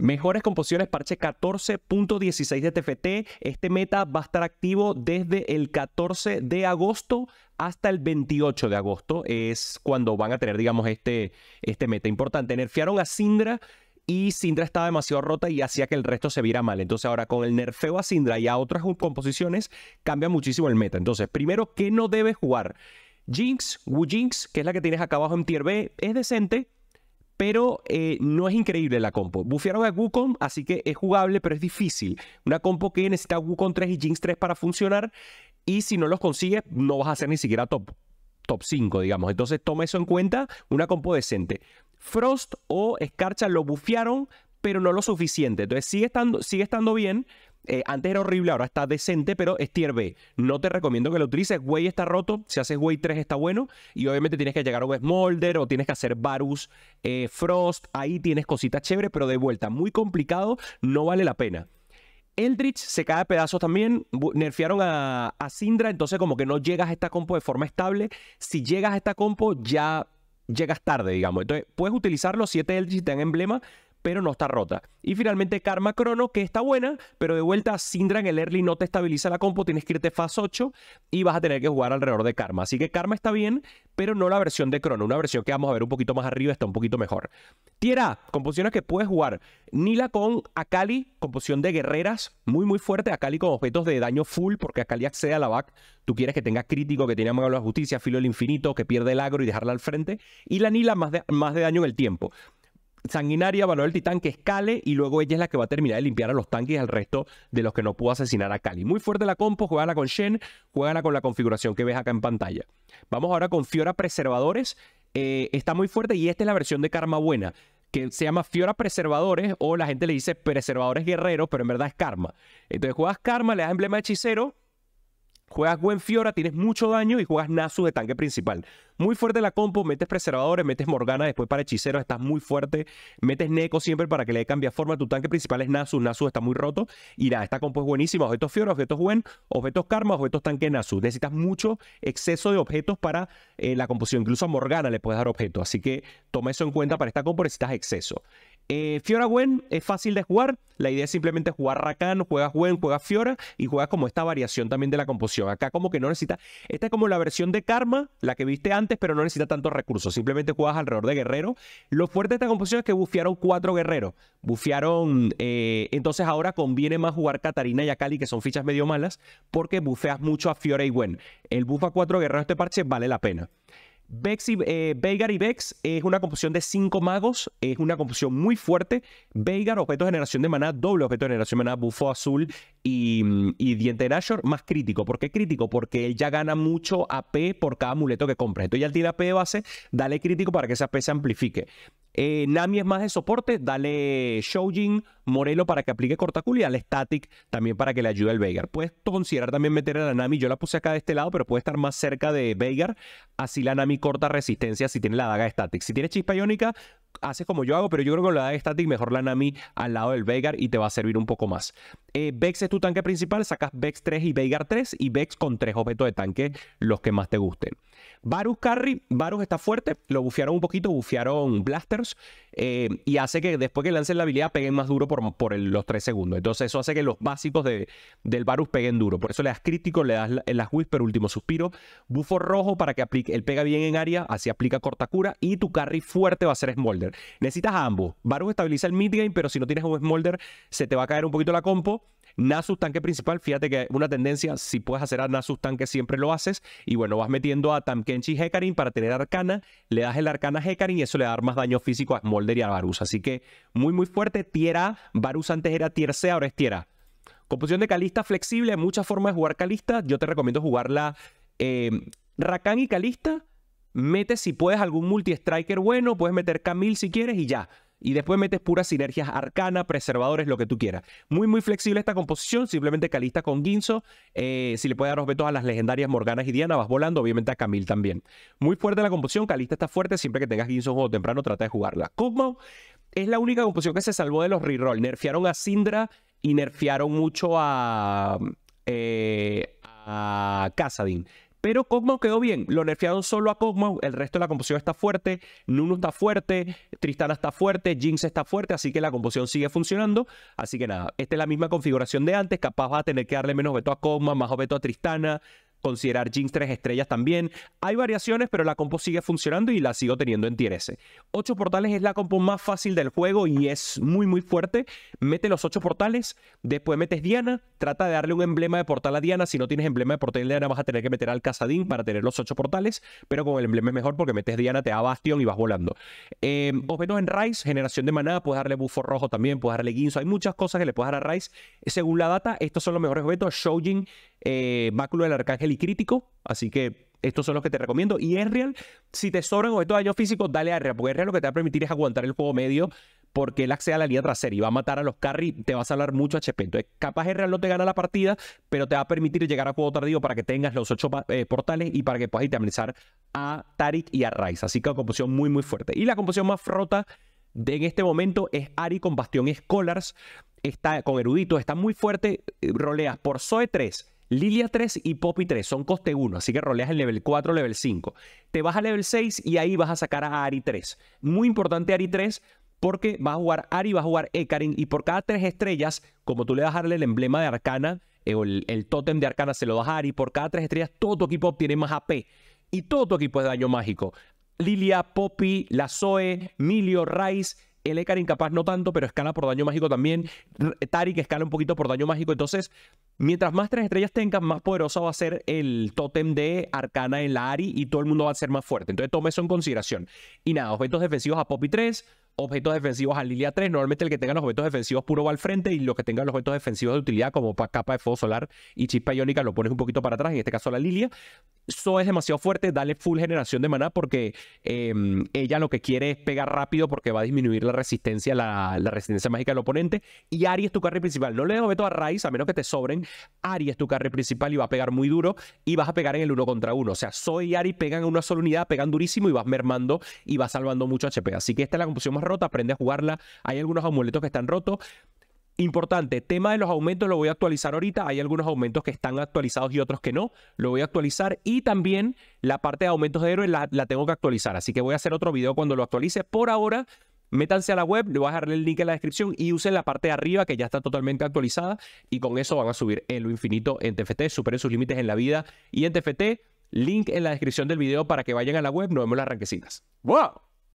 Mejores Composiciones Parche 14.16 de TFT. Este meta va a estar activo desde el 14 de agosto hasta el 28 de agosto. Es cuando van a tener, digamos, este, este meta importante. Nerfearon a Sindra y Sindra estaba demasiado rota y hacía que el resto se viera mal. Entonces ahora con el nerfeo a Sindra y a otras composiciones cambia muchísimo el meta. Entonces, primero, ¿qué no debes jugar? Jinx, Wu Jinx, que es la que tienes acá abajo en tier B, es decente, pero eh, no es increíble la compo. Bufiaron a Wukong, así que es jugable, pero es difícil. Una compo que necesita Wukong 3 y Jinx 3 para funcionar, y si no los consigues, no vas a ser ni siquiera top, top 5, digamos. Entonces toma eso en cuenta, una compo decente. Frost o Escarcha lo bufiaron, pero no lo suficiente. Entonces sigue estando, sigue estando bien, eh, antes era horrible, ahora está decente, pero es No te recomiendo que lo utilices. Way está roto. Si haces Way 3 está bueno. Y obviamente tienes que llegar a un Smolder o tienes que hacer Varus, eh, Frost. Ahí tienes cositas chéveres, pero de vuelta, muy complicado. No vale la pena. Eldritch se cae a pedazos también. Nerfearon a, Sindra, Syndra, entonces como que no llegas a esta compo de forma estable. Si llegas a esta compo, ya llegas tarde, digamos. Entonces, puedes utilizar los 7 Eldritch, te dan emblema, pero no está rota. Y finalmente Karma Crono, que está buena, pero de vuelta Syndra en el early no te estabiliza la compo, tienes que irte fast 8 y vas a tener que jugar alrededor de Karma. Así que Karma está bien, pero no la versión de Crono, una versión que vamos a ver un poquito más arriba, está un poquito mejor. Tiera, composiciones que puedes jugar. Nila con Akali, composición de guerreras, muy muy fuerte, Akali con objetos de daño full, porque Akali accede a la back, tú quieres que tenga crítico, que tenga mano de la justicia, filo del infinito, que pierde el agro y dejarla al frente, y la Nila más más de daño en el tiempo sanguinaria valor el titán que escale y luego ella es la que va a terminar de limpiar a los tanques y al resto de los que no pudo asesinar a Cali. Muy fuerte la compo, juegala con Shen, jueganla con la configuración que ves acá en pantalla. Vamos ahora con Fiora Preservadores. Eh, está muy fuerte y esta es la versión de Karma Buena, que se llama Fiora Preservadores o la gente le dice Preservadores Guerreros, pero en verdad es Karma. Entonces juegas Karma, le das emblema hechicero Juegas buen Fiora, tienes mucho daño y juegas Nasus de tanque principal. Muy fuerte la compo, metes preservadores, metes Morgana después para hechiceros, estás muy fuerte. Metes Neko siempre para que le cambie forma. Tu tanque principal es Nasus, Nasus está muy roto. Y nada, esta compo es buenísima. Objetos Fiora, objetos Gwen, objetos Karma, objetos tanque Nasus. Necesitas mucho exceso de objetos para eh, la composición. Incluso a Morgana le puedes dar objetos. Así que toma eso en cuenta para esta compo, necesitas exceso. Eh, Fiora Gwen es fácil de jugar. La idea es simplemente jugar Rakan, juegas Gwen, juegas Fiora y juegas como esta variación también de la composición. Acá como que no necesita. Esta es como la versión de Karma, la que viste antes, pero no necesita tantos recursos. Simplemente juegas alrededor de guerrero. Lo fuerte de esta composición es que bufiaron cuatro guerreros. Bufiaron. Eh, entonces ahora conviene más jugar Katarina y Akali, que son fichas medio malas, porque bufeas mucho a Fiora y Gwen. El buff a cuatro guerreros este parche vale la pena. Vex y, eh, Veigar y Vex es una composición de 5 magos, es una composición muy fuerte. Veigar, objeto de generación de maná, doble objeto de generación de maná, bufo azul y, diente de Nashor, más crítico. ¿Por qué crítico? Porque él ya gana mucho AP por cada amuleto que compra. Entonces ya tirar tiene AP de base, dale crítico para que esa AP se amplifique. Eh, Nami es más de soporte, dale Shoujin Morelo para que aplique y al Static también para que le ayude al Veigar. Puedes considerar también meter a la Nami, yo la puse acá de este lado, pero puede estar más cerca de Veigar, así la Nami corta resistencia si tiene la daga Static. Si tiene chispa iónica, haces como yo hago, pero yo creo que con la daga Static mejor la Nami al lado del Veigar y te va a servir un poco más. Eh, Vex es tu tanque principal, sacas Vex 3 y Veigar 3 y Vex con 3 objetos de tanque, los que más te gusten. Varus Carry, Varus está fuerte, lo bufiaron un poquito, bufiaron Blasters eh, y hace que después que lancen la habilidad peguen más duro por, los 3 segundos. Entonces eso hace que los básicos de, del Varus peguen duro. Por eso le das crítico, le das las Whisper, último suspiro, bufo rojo para que aplique, él pega bien en área, así aplica corta cura y tu carry fuerte va a ser Smolder. Necesitas ambos. Varus estabiliza el mid game, pero si no tienes un Smolder se te va a caer un poquito la compo Nasus tanque principal, fíjate que una tendencia, si puedes hacer a Nasus tanque, siempre lo haces. Y bueno, vas metiendo a Tamkenchi Hecarim para tener arcana, le das el arcana Hecarim y eso le da más daño físico a Smolder y a Varus. Así que muy, muy fuerte. Tierra, Varus antes era tier C, ahora es A, Composición de Calista flexible, muchas formas de jugar Calista. Yo te recomiendo jugarla eh, Rakan y Calista. Mete si puedes algún multi-striker bueno, puedes meter Camille si quieres y ya y después metes puras sinergias arcana, preservadores, lo que tú quieras. Muy, muy flexible esta composición. Simplemente calista con Ginzo. Eh, si le puedes dar los vetos a las legendarias Morganas y Diana, vas volando. Obviamente a Camille también. Muy fuerte la composición. Calista está fuerte. Siempre que tengas Ginzo o temprano, trata de jugarla. Kog'Maw es la única composición que se salvó de los reroll. Nerfearon a Sindra y nerfearon mucho a. Eh, a pero Cosmo quedó bien, lo nerfearon solo a Cosmo, el resto de la composición está fuerte, Nuno está fuerte, Tristana está fuerte, Jinx está fuerte, así que la composición sigue funcionando. Así que nada, esta es la misma configuración de antes, capaz va a tener que darle menos veto a Cosmo, más veto a Tristana, considerar Jinx 3 estrellas también. Hay variaciones, pero la compo sigue funcionando y la sigo teniendo en tier S. 8 portales es la compo más fácil del juego y es muy muy fuerte. Mete los 8 portales, después metes Diana, trata de darle un emblema de portal a Diana. Si no tienes emblema de portal a Diana vas a tener que meter al casadín para tener los 8 portales, pero con el emblema es mejor porque metes Diana, te da Bastion y vas volando. Eh, em, objetos en Rice, generación de manada, puedes darle bufo rojo también, puedes darle guinzo, hay muchas cosas que le puedes dar a Rice. Según la data, estos son los mejores objetos. Shoujin, eh, del Arcángel y crítico, así que estos son los que te recomiendo. Y Real, si te sobran objetos de daño físico, dale a Real, porque Real lo que te va a permitir es aguantar el juego medio, porque él accede a la línea trasera y va a matar a los carry, te va a salvar mucho HP. Entonces, capaz Real no te gana la partida, pero te va a permitir llegar a juego tardío para que tengas los ocho eh, portales y para que puedas amenizar a Tarik y a Rice. Así que una composición muy, muy fuerte. Y la composición más rota de en este momento es Ari con Bastión Scholars, está con Erudito, está muy fuerte, eh, roleas por Zoe 3 Lilia 3 y Poppy 3 son coste 1, así que roleas el level 4, level 5. Te vas a level 6 y ahí vas a sacar a Ari 3. Muy importante Ari 3 porque vas a jugar Ari, vas a jugar Ekarin y por cada 3 estrellas, como tú le vas a darle el emblema de Arcana eh, o el, tótem de Arcana se lo das a Ari, por cada 3 estrellas todo tu equipo obtiene más AP y todo tu equipo es daño mágico. Lilia, Poppy, la Zoe, Milio, Rice, el Ekarin capaz no tanto, pero escala por daño mágico también. Tari que escala un poquito por daño mágico. Entonces, Mientras más tres estrellas tengas, más poderoso va a ser el tótem de Arcana en la Ari y todo el mundo va a ser más fuerte. Entonces toma eso en consideración. Y nada, objetos defensivos a Poppy 3, objetos defensivos a Lilia 3. Normalmente el que tenga los objetos defensivos puro va al frente y los que tengan los objetos defensivos de utilidad como capa de fuego solar y chispa iónica lo pones un poquito para atrás, en este caso la Lilia. So es demasiado fuerte, dale full generación de maná porque em, ella lo que quiere es pegar rápido porque va a disminuir la resistencia, la, resistencia mágica del oponente. Y Ari es tu carry principal. No le dejo veto a Raiz, a menos que te sobren. Ari es tu carry principal y va a pegar muy duro y vas a pegar en el uno contra uno. O sea, Zoe y Ari pegan en una sola unidad, pegan durísimo y vas mermando y vas salvando mucho HP. Así que esta es la composición más rota, aprende a jugarla. Hay algunos amuletos que están rotos. Importante, tema de los aumentos lo voy a actualizar ahorita. Hay algunos aumentos que están actualizados y otros que no. Lo voy a actualizar y también la parte de aumentos de héroes la, tengo que actualizar. Así que voy a hacer otro video cuando lo actualice. Por ahora, métanse a la web, le voy a dejar el link en la descripción y usen la parte de arriba que ya está totalmente actualizada y con eso van a subir en lo infinito en TFT, superen sus límites en la vida y en TFT. Link en la descripción del video para que vayan a la web. Nos vemos las ranquecitas. ¡Wow!